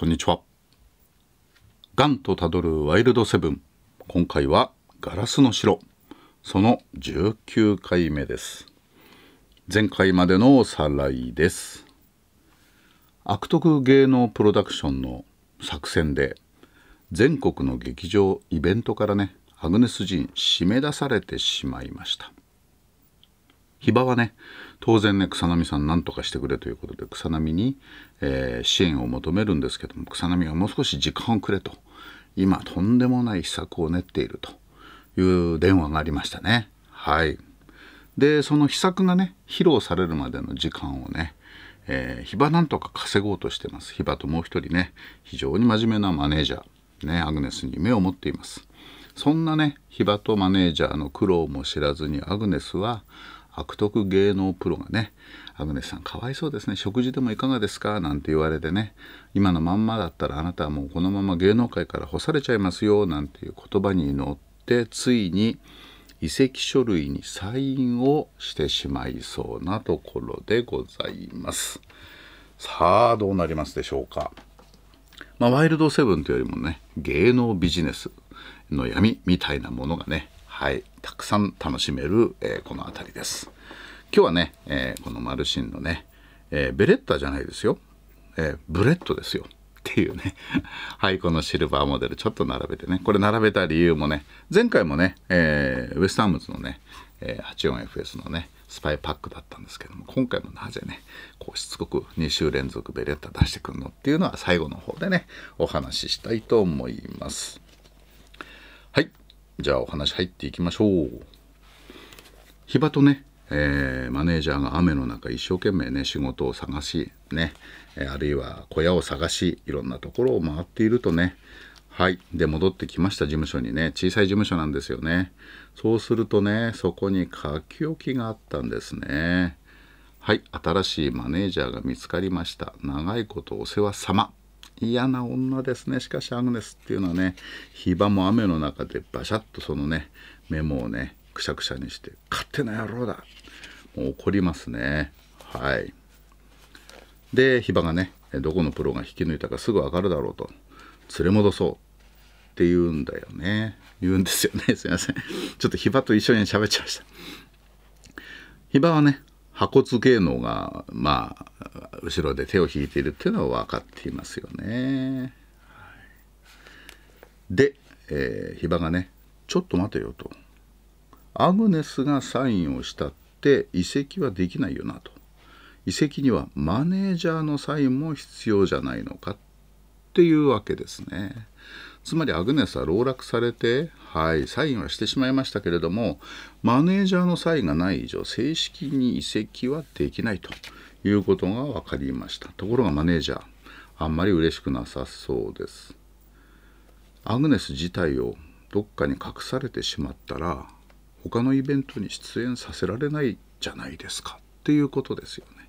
こんにちは。ガンとたどるワイルドセブン。今回はガラスの城。その19回目です。前回までのおさらいです。悪徳芸能プロダクションの作戦で全国の劇場イベントからねアグネス・人締め出されてしまいましたヒはね当然ね草波さん何とかしてくれということで草波に、えー、支援を求めるんですけども草波がもう少し時間をくれと今とんでもない秘策を練っているという電話がありましたねはいでその秘策がね披露されるまでの時間をねえー、ヒバなんとか稼ごうとしてます。ヒバともう一人ね、非常に真面目なマネージャー、ね、アグネスに目を持っています。そんなね、ヒバとマネージャーの苦労も知らずにアグネスは悪徳芸能プロがね、アグネスさんかわいそうですね、食事でもいかがですかなんて言われてね、今のまんまだったらあなたはもうこのまま芸能界から干されちゃいますよなんていう言葉に乗って、ついに移籍書類にサインをしてしまいそうなところでございます。さあ、どうなりますでしょうか。まあ、ワイルドセブンというよりもね、芸能ビジネスの闇みたいなものがね、はい、たくさん楽しめる、えー、この辺りです。今日はね、えー、このマルシンのね、えー、ベレッタじゃないですよ、えブレッドですよっていうね はいこのシルバーモデルちょっと並べてねこれ並べた理由もね前回もね、えウェスタームズのね、え 84FS のねスパイパックだったんですけども今回もなぜねこうしつこく2週連続ベレッタ出してくるのっていうのは最後の方でねお話ししたいと思います。はいじゃあお話入っていきましょう。ヒバとね、えー、マネージャーが雨の中一生懸命ね仕事を探しね、えあるいは小屋を探しいろんなところを回っているとねはいで戻ってきました事務所にね小さい事務所なんですよねそうするとねそこに書き置きがあったんですねはい新しいマネージャーが見つかりました長いことお世話様嫌な女ですねしかしアグネスっていうのはねヒ場も雨の中でバシャッとそのねメモをねくしゃくしゃにして「勝手な野郎だ!」もう怒りますねはいでヒ場がねどこのプロが引き抜いたかすぐ分かるだろうと連れ戻そうって言うんだよね言うんですよねすいませんちょっとヒバと一緒に喋っちゃいましたヒバはね破骨芸能がまあ後ろで手を引いているっていうのは分かっていますよね。で、えー、ヒバがね「ちょっと待てよ」と「アグネスがサインをしたって移籍はできないよな」と「移籍にはマネージャーのサインも必要じゃないのか」っていうわけですね。つまりアグネスは籠絡されて、はい、サインはしてしまいましたけれども、マネージャーのサインがない以上、正式に移籍はできないということが分かりました。ところがマネージャー、あんまり嬉しくなさそうです。アグネス自体をどっかに隠されてしまったら、他のイベントに出演させられないじゃないですかっていうことですよね。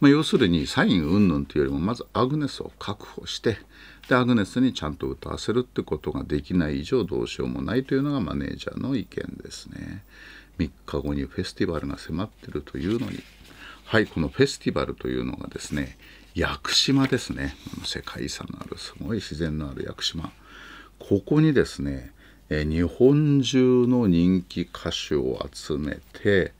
まあ、要するにサイン云々というよりもまずアグネスを確保してでアグネスにちゃんと歌わせるってことができない以上どうしようもないというのがマネージャーの意見ですね3日後にフェスティバルが迫ってるというのにはいこのフェスティバルというのがですね屋久島ですね世界遺産のあるすごい自然のある屋久島ここにですね日本中の人気歌手を集めて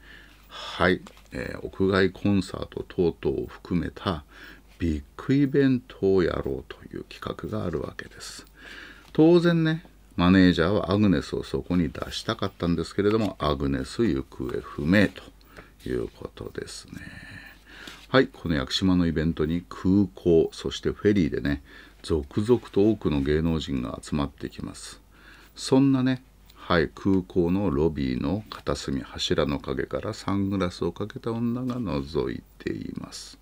はい、えー、屋外コンサート等々を含めたビッグイベントをやろうという企画があるわけです。当然ね、マネージャーはアグネスをそこに出したかったんですけれども、アグネス行方不明ということですね。はい、この屋久島のイベントに空港、そしてフェリーでね、続々と多くの芸能人が集まってきます。そんなね、はい、空港のロビーの片隅柱の陰からサングラスをかけた女が覗いています。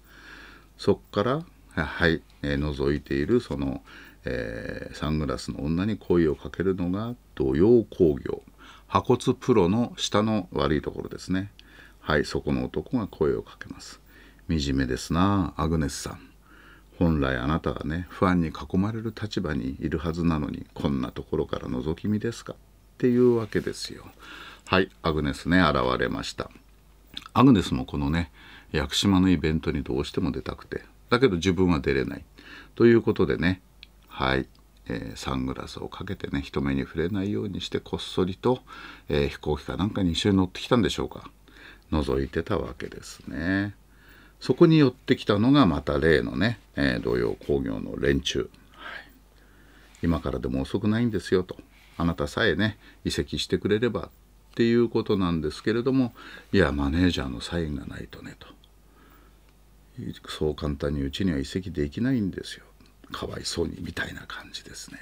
そこからはい、えー、覗いているその、えー、サングラスの女に声をかけるのが土曜工業破骨プロの下の悪いところですねはいそこの男が声をかけます惨めですなアグネスさん本来あなたはね不安に囲まれる立場にいるはずなのにこんなところから覗き見ですかっていうわけですよはいアグネスね現れましたアグネスもこのね屋久島のイベントにどうしても出たくてだけど自分は出れないということでねはい、えー、サングラスをかけてね人目に触れないようにしてこっそりと、えー、飛行機かなんかに一緒に乗ってきたんでしょうか覗いてたわけですねそこに寄ってきたのがまた例のね、えー、同様工業の連中、はい、今からでも遅くないんですよとあなたさえね移籍してくれればっていうことなんですけれどもいやマネージャーのサインがないとねとそう簡単にうちには移籍できないんですよかわいそうにみたいな感じですね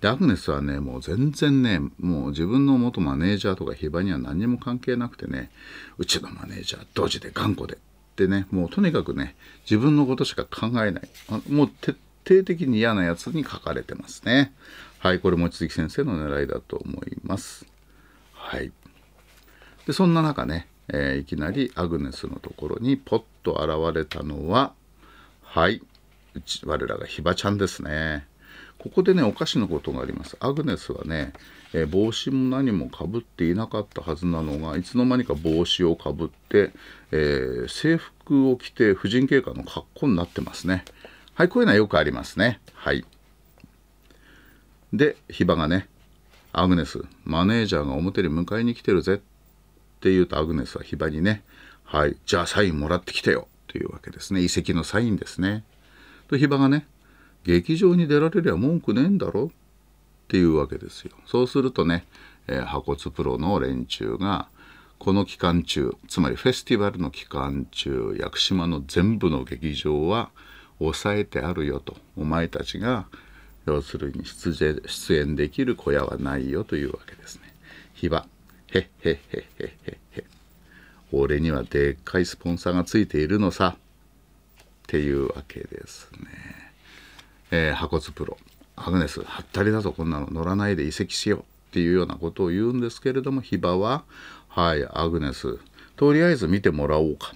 でアグネスはねもう全然ねもう自分の元マネージャーとか非場には何にも関係なくてねうちのマネージャードジで頑固でってねもうとにかくね自分のことしか考えないもう徹底的に嫌なやつに書かれてますねはいこれ望月先生の狙いだと思いますはいでそんな中ねえー、いきなりアグネスのところにポッと現れたのははいうち我らがヒバちゃんですね。ここでねおかしなことがあります。アグネスはね、えー、帽子も何もかぶっていなかったはずなのがいつの間にか帽子をかぶって、えー、制服を着て婦人警官の格好になってますね。はいこういうのはよくありますね。はい。でヒバがね「アグネスマネージャーが表に迎えに来てるぜ」って言うとアグネスはヒバにね、はい、じゃあサインもらってきてよというわけですね。遺跡のサインですね。とヒバがね、劇場に出られりゃ文句ねえんだろっていうわけですよ。そうするとね、えー、破骨プロの連中が、この期間中、つまりフェスティバルの期間中、屋久島の全部の劇場は抑えてあるよと。お前たちが、要するに出演できる小屋はないよというわけですね。ヒバへっへっへっへっへっへ。俺にはでっかいスポンサーがついているのさ。っていうわけですね。えー、箱プロ。アグネス、はったりだぞ、こんなの乗らないで移籍しようっていうようなことを言うんですけれども、ヒバは、はい、アグネス、とりあえず見てもらおうか。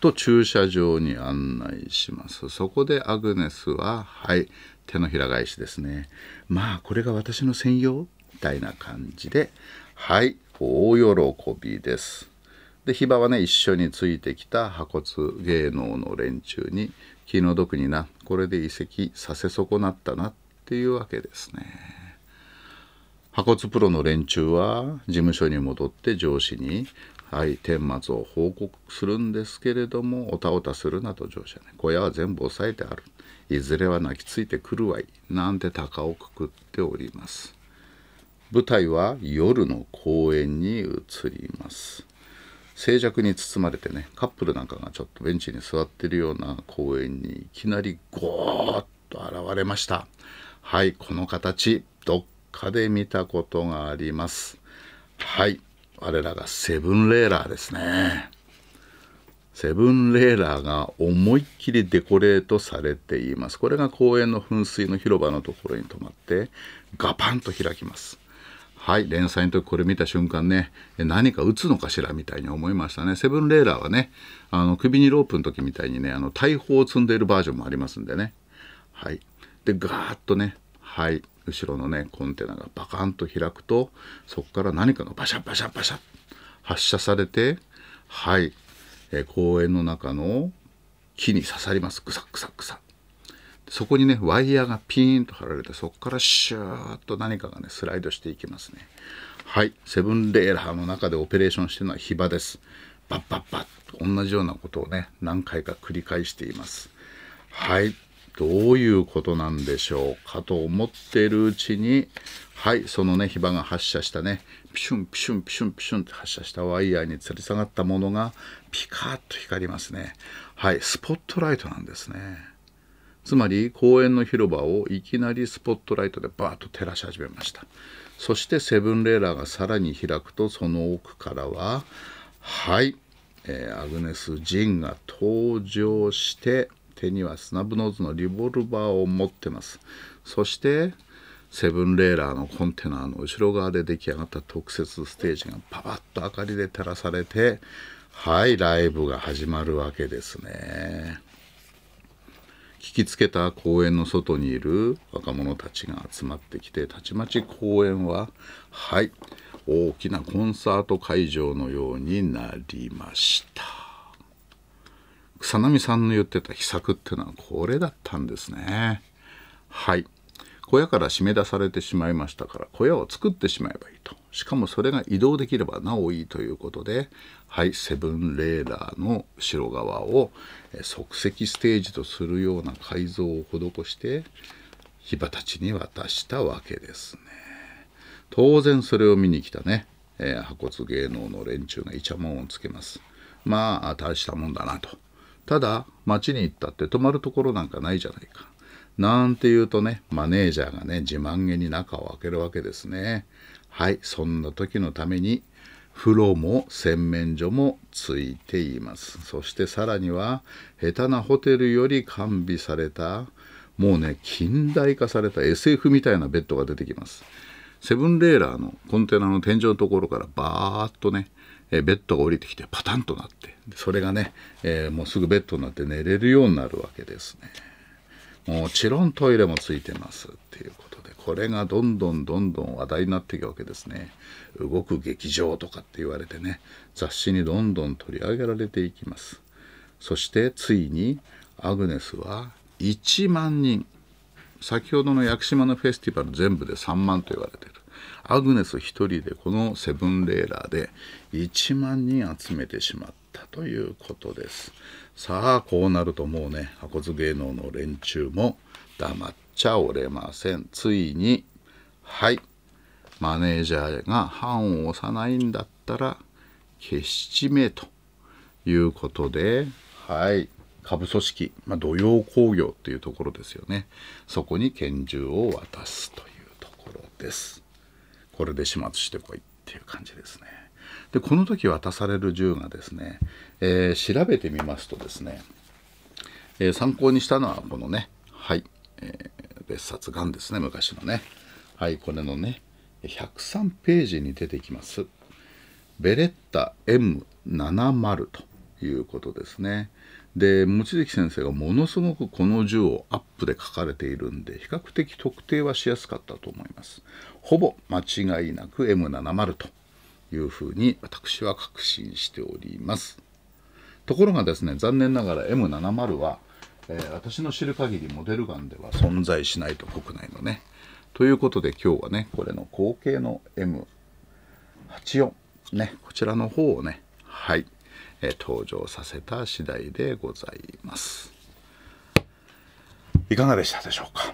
と駐車場に案内します。そこでアグネスは、はい、手のひら返しですね。まあ、これが私の専用みたいな感じで、はい大喜びですでヒバはね一緒についてきた破骨芸能の連中に気の毒になこれで移籍させ損なったなっていうわけですね破骨プロの連中は事務所に戻って上司にはい顛末を報告するんですけれどもおたおたするなと上司はね小屋は全部押さえてあるいずれは泣きついてくるわいなんて鷹をくくっております舞台は夜の公園に移ります静寂に包まれてねカップルなんかがちょっとベンチに座ってるような公園にいきなりゴーッと現れましたはいこの形どっかで見たことがありますはい我らがセブンレーラーですねセブンレーラーが思いっきりデコレートされていますこれが公園の噴水の広場のところに止まってガパンと開きますはい連載の時これ見た瞬間ね何か打つのかしらみたいに思いましたねセブンレーラーはねあの首にロープの時みたいにねあの大砲を積んでいるバージョンもありますんでねはいでガーッとねはい後ろのねコンテナがバカンと開くとそこから何かがバシャバシャバシャ発射されてはい、えー、公園の中の木に刺さりますグサグサグサそこにねワイヤーがピーンと張られてそこからシューッと何かがねスライドしていきますねはいセブンレーラーの中でオペレーションしてるのはヒバですバッバッバッと同じようなことをね何回か繰り返していますはいどういうことなんでしょうかと思ってるうちにはいそのねヒバが発射したねピシュンピシュンピシュンピシュンって発射したワイヤーに吊り下がったものがピカッと光りますねはいスポットライトなんですねつまり公園の広場をいきなりスポットライトでバーッと照らし始めましたそしてセブンレーラーがさらに開くとその奥からははい、えー、アグネス・ジンが登場して手にはスナブノーズのリボルバーを持ってますそしてセブンレーラーのコンテナの後ろ側で出来上がった特設ステージがパパッと明かりで照らされてはいライブが始まるわけですね。聞きつけた公園の外にいる若者たちが集まってきてたちまち公園ははい大きなコンサート会場のようになりました草波さんの言ってた秘策ってのはこれだったんですねはい小屋から締め出されてしまいましたから小屋を作ってしまえばいいとしかもそれが移動できればなおいいということではいセブンレーダーの後ろ側を即席ステージとするような改造を施してヒバたちに渡したわけですね当然それを見に来たね、えー、破骨芸能の連中がイチャモンをつけますまあ大したもんだなとただ町に行ったって泊まるところなんかないじゃないかなんて言うとね、マネージャーがね、自慢げに中を開けるわけですね。はい、そんな時のために、風呂も洗面所もついています。そしてさらには、下手なホテルより完備された、もうね、近代化された SF みたいなベッドが出てきます。セブンレーラーのコンテナの天井のところからバーッとね、えベッドが降りてきてパタンとなって、それがね、えー、もうすぐベッドになって寝れるようになるわけですね。もちろんトイレもついてますっていうことでこれがどんどんどんどん話題になっていくわけですね動く劇場とかって言われてね雑誌にどんどん取り上げられていきますそしてついにアグネスは1万人先ほどの屋久島のフェスティバル全部で3万と言われてるアグネス1人でこのセブンレーラーで1万人集めてしまったったということですさあこうなるともうね箱津芸能の連中も黙っちゃおれませんついにはいマネージャーが判を押さないんだったら消しちめということではい下部組織、まあ、土曜工業っていうところですよねそこに拳銃を渡すというところですこれで始末してこいっていう感じですねでこの時渡される銃がですね、えー、調べてみますとですね、えー、参考にしたのはこのねはい、えー、別冊ガンですね昔のねはいこれのね103ページに出てきますベレッタ M70 ということですねで望月先生がものすごくこの銃をアップで書かれているんで比較的特定はしやすかったと思いますほぼ間違いなく M70 というふうに私は確信しております。ところがですね、残念ながら M70 は、えー、私の知る限りモデルガンでは存在しないと国内のね。ということで今日はね、これの後継の M84 ね、こちらの方をね、はい、えー、登場させた次第でございます。いかがでしたでしょうか。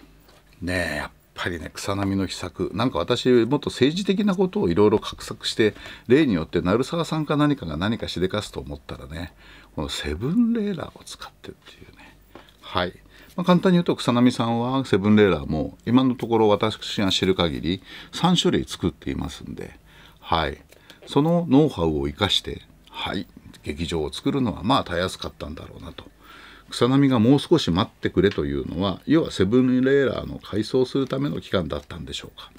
ねぱりね草波の秘策なんか私もっと政治的なことをいろいろ画策して例によって鳴沢さんか何かが何かしでかすと思ったらねこのセブンレーラーを使ってるっていうねはい、まあ、簡単に言うと草波さんはセブンレーラーも今のところ私が知る限り3種類作っていますんではいそのノウハウを生かしてはい劇場を作るのはまあたやすかったんだろうなと。草波がもう少し待ってくれというのは要はセブンレーラーの改装するための期間だったんでしょうか。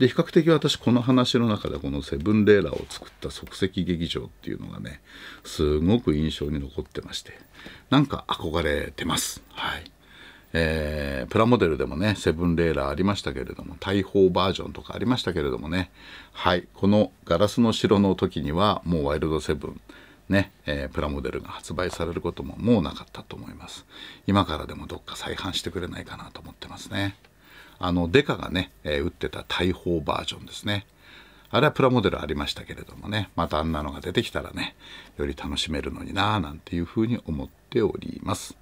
で比較的私この話の中でこの「セブンレーラー」を作った即席劇場っていうのがねすごく印象に残ってましてなんか憧れてます。はいえー、プラモデルでもね、セブンレーラーありましたけれども、大砲バージョンとかありましたけれどもね、はい、このガラスの城の時にはもうワイルドセブン、ね、えー、プラモデルが発売されることももうなかったと思います。今からでもどっか再販してくれないかなと思ってますね。あの、デカがね、えー、打ってた大砲バージョンですね。あれはプラモデルありましたけれどもね、またあんなのが出てきたらね、より楽しめるのになぁなんていうふうに思っております。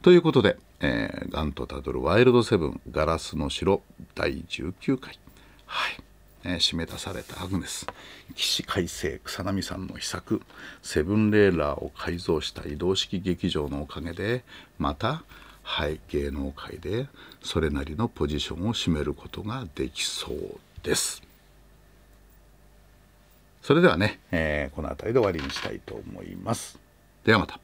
ということで、えー、ガンとたどるワイルドセブンガラスの城第19回。はい。えー、締め出されたアグネス起死回生草波さんの秘策セブンレーラーを改造した移動式劇場のおかげでまたはい芸能界でそれなりのポジションを占めることができそうですそれではね、えー、この辺りで終わりにしたいと思いますではまた